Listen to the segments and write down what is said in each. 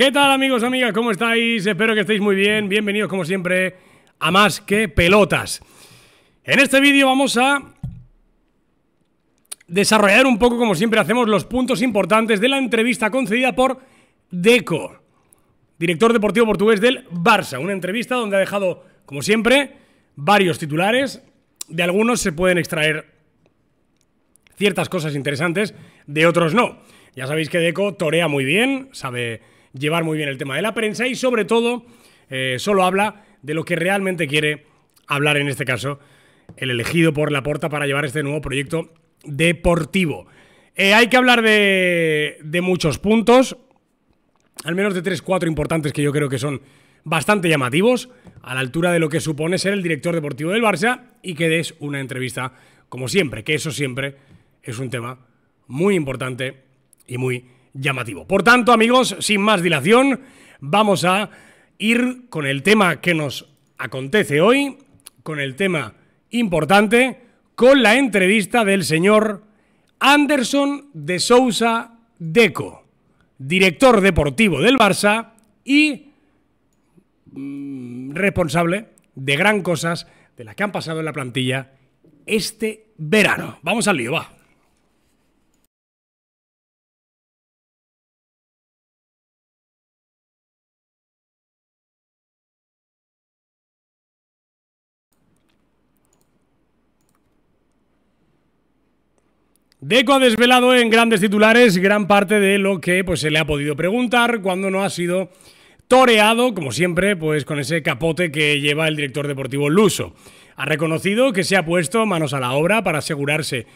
¿Qué tal amigos, amigas? ¿Cómo estáis? Espero que estéis muy bien. Bienvenidos como siempre a Más que Pelotas. En este vídeo vamos a desarrollar un poco, como siempre hacemos, los puntos importantes de la entrevista concedida por Deco, director deportivo portugués del Barça. Una entrevista donde ha dejado, como siempre, varios titulares. De algunos se pueden extraer ciertas cosas interesantes, de otros no. Ya sabéis que Deco torea muy bien, sabe llevar muy bien el tema de la prensa y sobre todo eh, solo habla de lo que realmente quiere hablar en este caso el elegido por la porta para llevar este nuevo proyecto deportivo. Eh, hay que hablar de, de muchos puntos, al menos de tres, cuatro importantes que yo creo que son bastante llamativos, a la altura de lo que supone ser el director deportivo del Barça y que des una entrevista como siempre, que eso siempre es un tema muy importante y muy llamativo. Por tanto, amigos, sin más dilación, vamos a ir con el tema que nos acontece hoy, con el tema importante, con la entrevista del señor Anderson de Sousa Deco, director deportivo del Barça y mm, responsable de gran cosas de las que han pasado en la plantilla este verano. Vamos al lío, va. Deco ha desvelado en grandes titulares gran parte de lo que pues, se le ha podido preguntar cuando no ha sido toreado, como siempre, pues con ese capote que lleva el director deportivo Luso. Ha reconocido que se ha puesto manos a la obra para asegurarse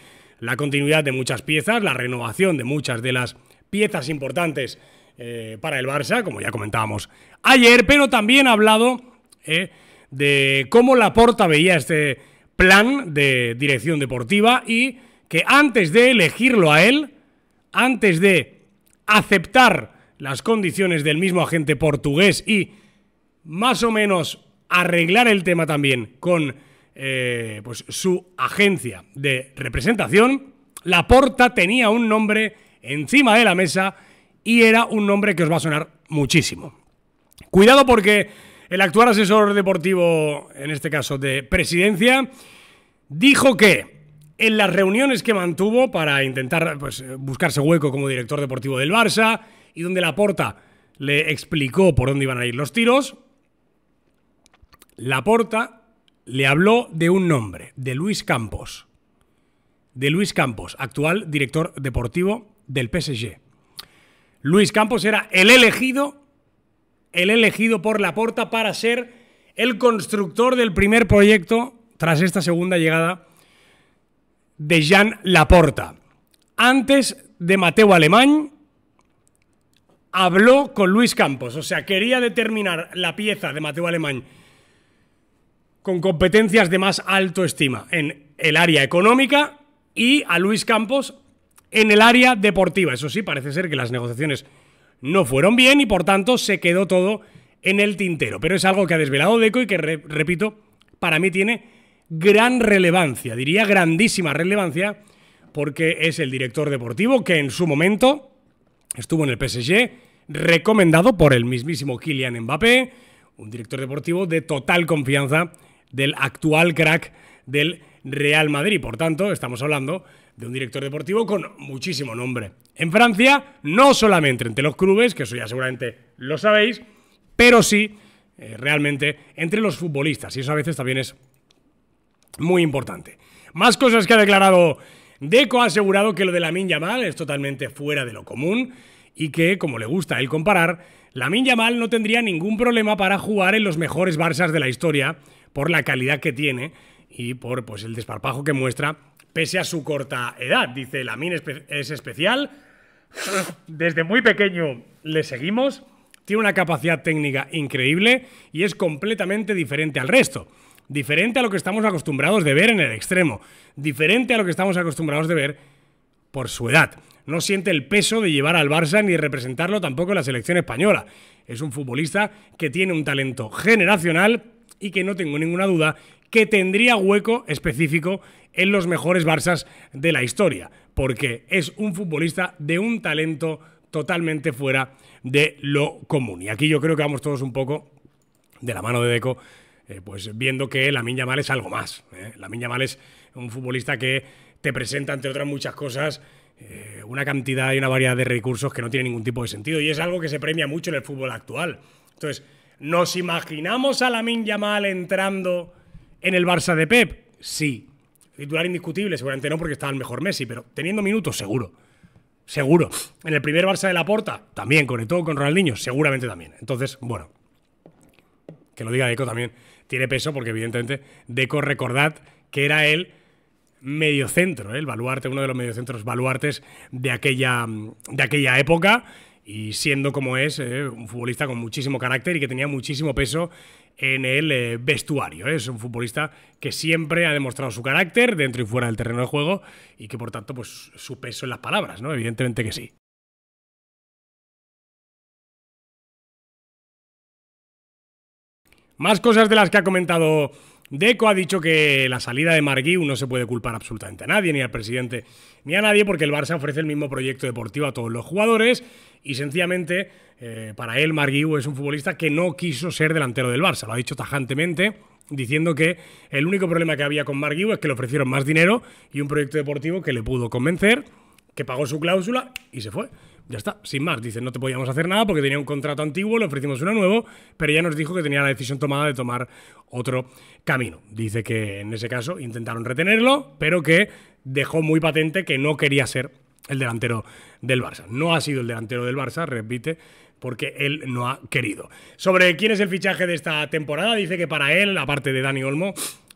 la continuidad de muchas piezas, la renovación de muchas de las piezas importantes eh, para el Barça, como ya comentábamos ayer, pero también ha hablado eh, de cómo Laporta veía este plan de dirección deportiva y que antes de elegirlo a él, antes de aceptar las condiciones del mismo agente portugués y más o menos arreglar el tema también con eh, pues, su agencia de representación, la porta tenía un nombre encima de la mesa y era un nombre que os va a sonar muchísimo. Cuidado porque el actual asesor deportivo, en este caso de presidencia, dijo que en las reuniones que mantuvo para intentar pues, buscarse hueco como director deportivo del Barça y donde Laporta le explicó por dónde iban a ir los tiros, Laporta le habló de un nombre, de Luis Campos. De Luis Campos, actual director deportivo del PSG. Luis Campos era el elegido, el elegido por Laporta para ser el constructor del primer proyecto tras esta segunda llegada de Jean Laporta. Antes de Mateo Alemán, habló con Luis Campos. O sea, quería determinar la pieza de Mateo Alemán con competencias de más alto estima en el área económica y a Luis Campos en el área deportiva. Eso sí, parece ser que las negociaciones no fueron bien y por tanto se quedó todo en el tintero. Pero es algo que ha desvelado Deco y que, repito, para mí tiene gran relevancia, diría grandísima relevancia, porque es el director deportivo que en su momento estuvo en el PSG, recomendado por el mismísimo Kylian Mbappé, un director deportivo de total confianza del actual crack del Real Madrid. Por tanto, estamos hablando de un director deportivo con muchísimo nombre. En Francia, no solamente entre los clubes, que eso ya seguramente lo sabéis, pero sí eh, realmente entre los futbolistas. Y eso a veces también es muy importante. Más cosas que ha declarado Deco, ha asegurado que lo de la Min Yamal es totalmente fuera de lo común y que, como le gusta a él comparar, Min Yamal no tendría ningún problema para jugar en los mejores Barças de la historia por la calidad que tiene y por pues, el desparpajo que muestra pese a su corta edad. Dice, la Min es especial, desde muy pequeño le seguimos, tiene una capacidad técnica increíble y es completamente diferente al resto diferente a lo que estamos acostumbrados de ver en el extremo, diferente a lo que estamos acostumbrados de ver por su edad. No siente el peso de llevar al Barça ni representarlo tampoco en la selección española. Es un futbolista que tiene un talento generacional y que no tengo ninguna duda que tendría hueco específico en los mejores Barças de la historia, porque es un futbolista de un talento totalmente fuera de lo común. Y aquí yo creo que vamos todos un poco de la mano de Deco eh, pues viendo que la Lamin Mal es algo más. La ¿eh? Lamin Mal es un futbolista que te presenta, entre otras muchas cosas, eh, una cantidad y una variedad de recursos que no tiene ningún tipo de sentido. Y es algo que se premia mucho en el fútbol actual. Entonces, ¿nos imaginamos a la Lamin Mal entrando en el Barça de Pep? Sí. Titular indiscutible, seguramente no porque estaba el mejor Messi, pero teniendo minutos, seguro. Seguro. En el primer Barça de la Porta, también, todo con Ronaldinho, seguramente también. Entonces, bueno, que lo diga Eco también tiene peso porque evidentemente Deco recordad que era el mediocentro, ¿eh? el baluarte, uno de los mediocentros baluartes de aquella, de aquella época y siendo como es, eh, un futbolista con muchísimo carácter y que tenía muchísimo peso en el eh, vestuario. Es un futbolista que siempre ha demostrado su carácter dentro y fuera del terreno de juego y que por tanto pues su peso en las palabras, ¿no? Evidentemente que sí. Más cosas de las que ha comentado Deco. Ha dicho que la salida de Marguiu no se puede culpar absolutamente a nadie, ni al presidente, ni a nadie, porque el Barça ofrece el mismo proyecto deportivo a todos los jugadores y sencillamente eh, para él Marguiu es un futbolista que no quiso ser delantero del Barça. Lo ha dicho tajantemente diciendo que el único problema que había con Marguiu es que le ofrecieron más dinero y un proyecto deportivo que le pudo convencer, que pagó su cláusula y se fue. Ya está, sin más. Dice, no te podíamos hacer nada porque tenía un contrato antiguo, le ofrecimos uno nuevo, pero ya nos dijo que tenía la decisión tomada de tomar otro camino. Dice que en ese caso intentaron retenerlo, pero que dejó muy patente que no quería ser el delantero del Barça. No ha sido el delantero del Barça, repite, porque él no ha querido. Sobre quién es el fichaje de esta temporada, dice que para él, aparte de Dani Olmo,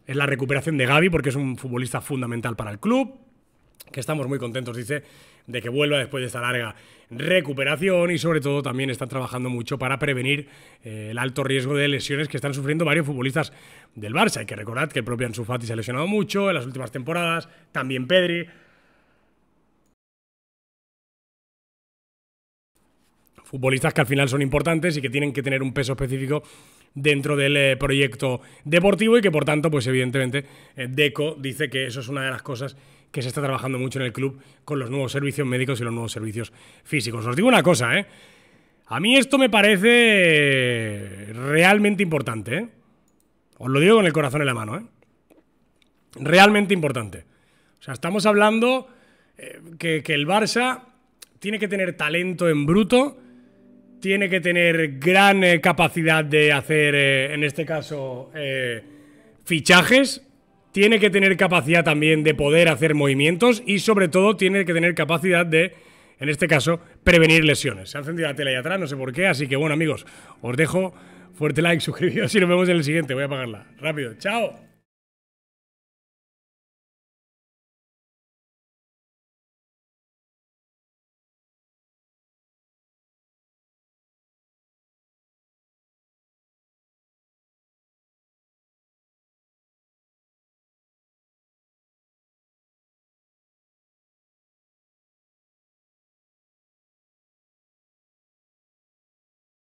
es la recuperación de Gaby, porque es un futbolista fundamental para el club, que estamos muy contentos, dice, de que vuelva después de esta larga recuperación y sobre todo también están trabajando mucho para prevenir eh, el alto riesgo de lesiones que están sufriendo varios futbolistas del Barça. Hay que recordar que el propio Ansu Fati se ha lesionado mucho en las últimas temporadas, también Pedri, futbolistas que al final son importantes y que tienen que tener un peso específico dentro del eh, proyecto deportivo y que por tanto, pues evidentemente, eh, Deco dice que eso es una de las cosas que se está trabajando mucho en el club con los nuevos servicios médicos y los nuevos servicios físicos. Os digo una cosa, ¿eh? A mí esto me parece realmente importante, ¿eh? Os lo digo con el corazón en la mano, ¿eh? Realmente importante. O sea, estamos hablando eh, que, que el Barça tiene que tener talento en bruto tiene que tener gran eh, capacidad de hacer, eh, en este caso, eh, fichajes. Tiene que tener capacidad también de poder hacer movimientos y sobre todo tiene que tener capacidad de, en este caso, prevenir lesiones. Se ha encendido la tele ahí atrás, no sé por qué, así que bueno amigos, os dejo fuerte like, suscribiros y nos vemos en el siguiente. Voy a apagarla. Rápido, chao.